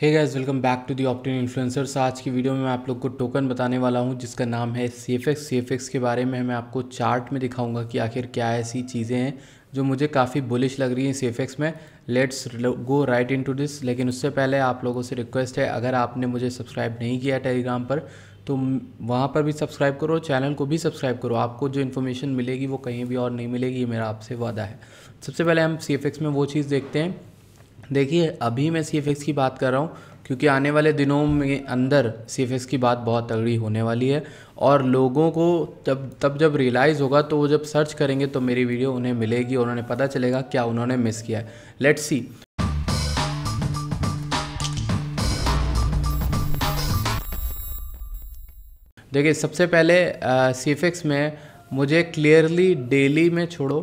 hey guys welcome back to the Optin influencers आज की video में मैं आप लोग को टोकन बताने वाला हूं जिसका नाम है सी एफ एक्स एक्स के बारे में मैं आपको चार्ट में दिखाऊंगा कि आखिर क्या ऐसी चीज़ें हैं जो मुझे काफ़ी बुलिश लग रही हैं सी एक्स में let's go right into this लेकिन उससे पहले आप लोगों से रिक्वेस्ट है अगर आपने मुझे सब्सक्राइब नहीं किया टेलीग्राम पर तो वहाँ पर भी सब्सक्राइब करो चैनल को भी सब्सक्राइब करो आपको जो इन्फॉर्मेशन मिलेगी वो कहीं भी और नहीं मिलेगी ये मेरा आपसे वादा है सबसे पहले हम सी एक्स में वो चीज़ देखते हैं देखिए अभी मैं सी की बात कर रहा हूँ क्योंकि आने वाले दिनों में अंदर सी की बात बहुत तगड़ी होने वाली है और लोगों को जब तब जब रियलाइज़ होगा तो वो जब सर्च करेंगे तो मेरी वीडियो उन्हें मिलेगी और उन्हें पता चलेगा क्या उन्होंने मिस किया है लेट्स सी देखिए सबसे पहले सी uh, में मुझे क्लियरली डेली में छोड़ो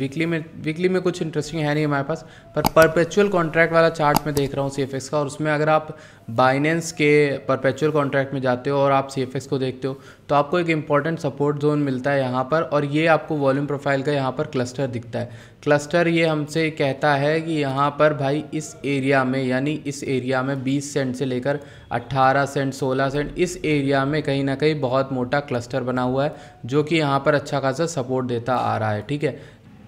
वीकली में वीकली में कुछ इंटरेस्टिंग है नहीं हमारे पास पर परपेचुअल कॉन्ट्रैक्ट वाला चार्ट मैं देख रहा हूँ सी का और उसमें अगर आप बाइनेंस के परपेचुअल कॉन्ट्रैक्ट में जाते हो और आप सी को देखते हो तो आपको एक इंपॉर्टेंट सपोर्ट जोन मिलता है यहाँ पर और ये आपको वॉल्यूम प्रोफाइल का यहाँ पर क्लस्टर दिखता है क्लस्टर ये हमसे कहता है कि यहाँ पर भाई इस एरिया में यानी इस एरिया में बीस सेंट से लेकर अट्ठारह सेंट सोलह सेंट इस एरिया में कहीं ना कहीं बहुत मोटा क्लस्टर बना हुआ है जो कि यहाँ पर अच्छा खासा सपोर्ट देता आ रहा है ठीक है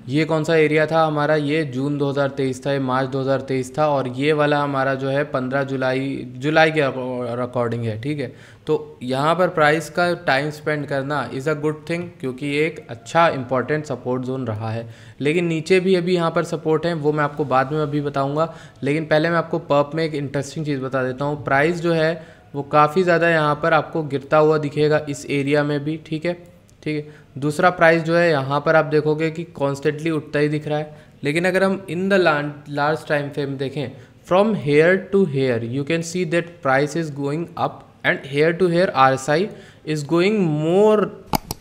ये कौन सा एरिया था हमारा ये जून 2023 था ये मार्च 2023 था और ये वाला हमारा जो है 15 जुलाई जुलाई के अकॉर्डिंग है ठीक है तो यहाँ पर प्राइस का टाइम स्पेंड करना इज़ अ गुड थिंग क्योंकि ये एक अच्छा इंपॉर्टेंट सपोर्ट जोन रहा है लेकिन नीचे भी अभी यहाँ पर सपोर्ट है वो मैं आपको बाद में अभी बताऊँगा लेकिन पहले मैं आपको पर्प में एक इंटरेस्टिंग चीज़ बता देता हूँ प्राइस जो है वो काफ़ी ज़्यादा यहाँ पर आपको गिरता हुआ दिखेगा इस एरिया में भी ठीक है ठीक है दूसरा प्राइस जो है यहाँ पर आप देखोगे कि कॉन्स्टेंटली उठता ही दिख रहा है लेकिन अगर हम in the large time frame देखें from here to here you can see that price is going up and here to here R S I is going more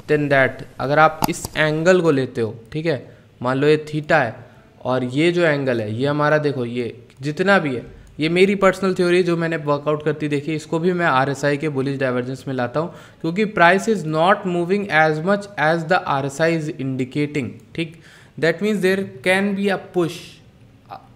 than that अगर आप इस एंगल को लेते हो ठीक है मान लो ये थीटा है और ये जो एंगल है ये हमारा देखो ये जितना भी है ये मेरी पर्सनल थ्योरी जो मैंने वर्कआउट करती देखी इसको भी मैं आर के बुलिश डाइवर्जेंस में लाता हूँ क्योंकि price is not moving as much as the R is indicating ठीक that means there can be a push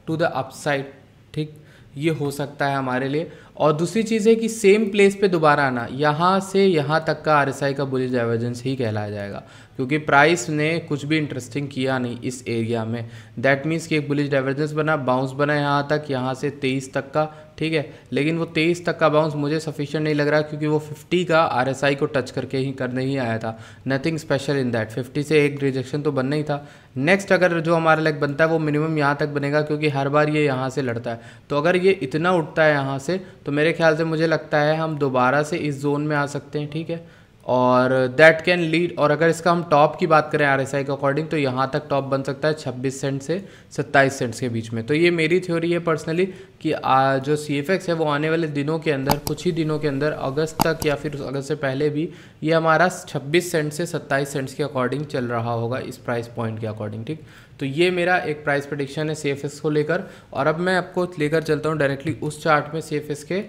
to the upside ठीक ये हो सकता है हमारे लिए और दूसरी चीज़ है कि सेम प्लेस पे दोबारा आना यहाँ से यहाँ तक का आर का बुलिश डाइवर्जेंस ही कहलाया जाएगा क्योंकि प्राइस ने कुछ भी इंटरेस्टिंग किया नहीं इस एरिया में दैट मीन्स कि एक बुलिश डाइवर्जेंस बना बाउंस बना यहाँ तक यहाँ से तेईस तक का ठीक है लेकिन वो तेईस तक का बाउंस मुझे सफिशिएंट नहीं लग रहा क्योंकि वो फिफ्टी का आर को टच करके ही करने ही आया था nothing special in that fifty से एक रिजेक्शन तो बनना ही था नेक्स्ट अगर जो हमारा लेग बनता है वो मिनिमम यहाँ तक बनेगा क्योंकि हर बार ये यहाँ से लड़ता है तो अगर ये इतना उठता है यहाँ से तो मेरे ख्याल से मुझे लगता है हम दोबारा से इस जोन में आ सकते हैं ठीक है और दैट कैन लीड और अगर इसका हम टॉप की बात करें आर के अकॉर्डिंग तो यहाँ तक टॉप बन सकता है 26 सेंट से 27 सेंट्स के बीच में तो ये मेरी थ्योरी है पर्सनली कि आ, जो सी एफ एक्स है वो आने वाले दिनों के अंदर कुछ ही दिनों के अंदर अगस्त तक या फिर अगस्त से पहले भी ये हमारा 26 सेंट से 27 सेंट्स के अकॉर्डिंग चल रहा होगा इस प्राइस पॉइंट के अकॉर्डिंग ठीक तो ये मेरा एक प्राइस प्रडिक्शन है सी को लेकर और अब मैं आपको लेकर चलता हूँ डायरेक्टली उस चार्ट में सी के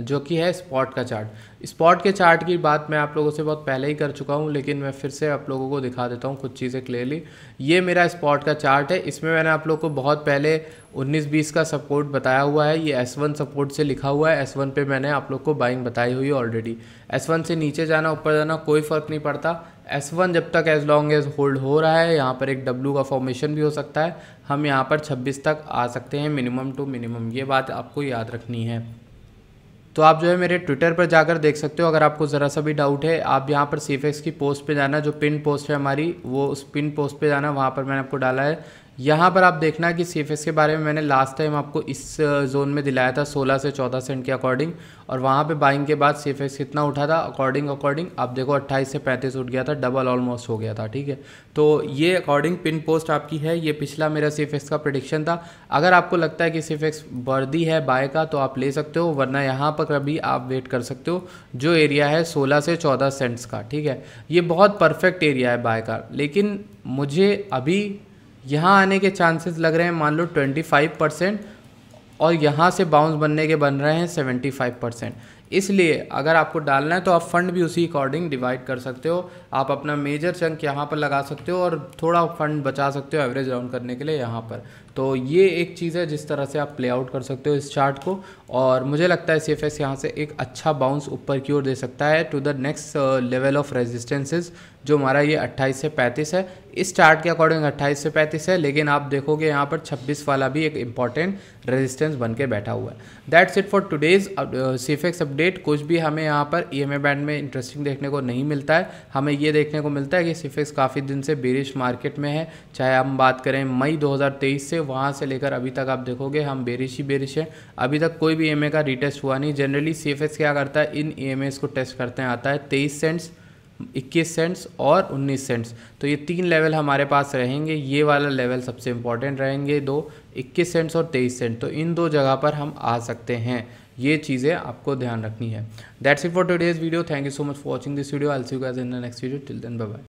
जो कि है स्पॉट का चार्ट स्पॉट के चार्ट की बात मैं आप लोगों से बहुत पहले ही कर चुका हूँ लेकिन मैं फिर से आप लोगों को दिखा देता हूँ कुछ चीज़ें क्लियरली ये मेरा स्पॉट का चार्ट है इसमें मैंने आप लोग को बहुत पहले 19-20 का सपोर्ट बताया हुआ है ये S1 सपोर्ट से लिखा हुआ है S1 पे मैंने आप लोग को बाइंग बताई हुई ऑलरेडी एस से नीचे जाना ऊपर जाना कोई फ़र्क नहीं पड़ता एस जब तक एज लॉन्ग एज होल्ड हो रहा है यहाँ पर एक डब्ल्यू का फॉर्मेशन भी हो सकता है हम यहाँ पर छब्बीस तक आ सकते हैं मिनिमम टू मिनिमम ये बात आपको याद रखनी है तो आप जो है मेरे ट्विटर पर जाकर देख सकते हो अगर आपको ज़रा सा भी डाउट है आप यहाँ पर सी की पोस्ट पे जाना जो पिन पोस्ट है हमारी वो उस पिन पोस्ट पे जाना वहाँ पर मैंने आपको डाला है यहाँ पर आप देखना कि सी के बारे में मैंने लास्ट टाइम आपको इस जोन uh, में दिलाया था 16 से 14 सेंट के अकॉर्डिंग और वहाँ पे बाइंग के बाद सी कितना उठा था अकॉर्डिंग अकॉर्डिंग आप देखो 28 से 35 उठ गया था डबल ऑलमोस्ट हो गया था ठीक है तो ये अकॉर्डिंग पिन पोस्ट आपकी है ये पिछला मेरा सी का प्रडिक्शन था अगर आपको लगता है कि सी वर्दी है बाय का तो आप ले सकते हो वरना यहाँ पर कभी आप वेट कर सकते हो जो एरिया है सोलह से चौदह सेंट्स का ठीक है ये बहुत परफेक्ट एरिया है बाय का लेकिन मुझे अभी यहाँ आने के चांसेस लग रहे हैं मान लो 25 परसेंट और यहाँ से बाउंस बनने के बन रहे हैं 75 परसेंट इसलिए अगर आपको डालना है तो आप फंड भी उसी अकॉर्डिंग डिवाइड कर सकते हो आप अपना मेजर चंक यहाँ पर लगा सकते हो और थोड़ा फंड बचा सकते हो एवरेज राउंड करने के लिए यहाँ पर तो ये एक चीज़ है जिस तरह से आप प्ले आउट कर सकते हो इस चार्ट को और मुझे लगता है सी एफ एस यहाँ से एक अच्छा बाउंस ऊपर की ओर दे सकता है to the next level of resistances जो हमारा ये 28 से 35 है इस चार्ट के अकॉर्डिंग 28 से 35 है लेकिन आप देखोगे यहाँ पर 26 वाला भी एक इंपॉर्टेंट रेजिस्टेंस बन के बैठा हुआ है that's it for today's C F X update update कुछ भी हमें यहाँ पर ई e बैंड में इंटरेस्टिंग देखने को नहीं मिलता है हमें ये देखने को मिलता है कि सिफिक्स काफ़ी दिन से बेरिश मार्केट में है चाहे हम बात करें मई 2023 से वहाँ से लेकर अभी तक आप देखोगे हम बेरिश ही बेरिश हैं अभी तक कोई भी ई e का रिटेस्ट हुआ नहीं जनरली सिफिक्स क्या करता है इन ई e को टेस्ट करते हैं आता है तेईस सेंट्स 21 सेंट्स और 19 सेंट्स तो ये तीन लेवल हमारे पास रहेंगे ये वाला लेवल सबसे इंपॉर्टेंट रहेंगे दो 21 सेंट्स और 23 सेंट तो इन दो जगह पर हम आ सकते हैं ये चीज़ें आपको ध्यान रखनी है that's it for today's video thank you so much for watching this video I'll see guys in the next video till then bye bye